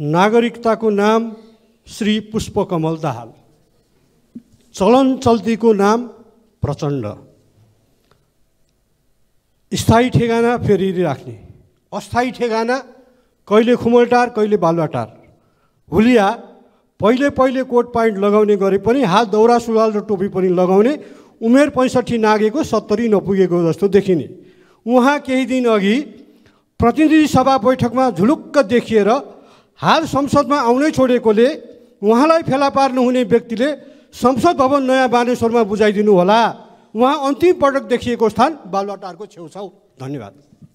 नागरिकताको नाम श्री पुष्पकमल दाहाल चलन चल्तीको नाम प्रचण्ड स्थायी ठेगाना फेरि राख्ने अस्थायी ठेगाना कहिले खुमलटार कहिले बालुवाटार हुलिया पहिले पहिले कोट पाइन्ट लगाउने गरे पनि हात दौरा सुरुवाल र टोपी पनि लगाउने उमेर पैँसठी नागेको सत्तरी नपुगेको जस्तो देखिने उहाँ केही दिन अघि प्रतिनिधि सभा बैठकमा झुलुक्क देखिएर हाल संसदमा आउनै छोडेकोले उहाँलाई फेला पार्नुहुने व्यक्तिले संसद भवन नयाँ बानेश्वरमा बुझाइदिनु होला उहाँ अन्तिम पटक देखिएको स्थान बालुवाटारको छेउछाउ धन्यवाद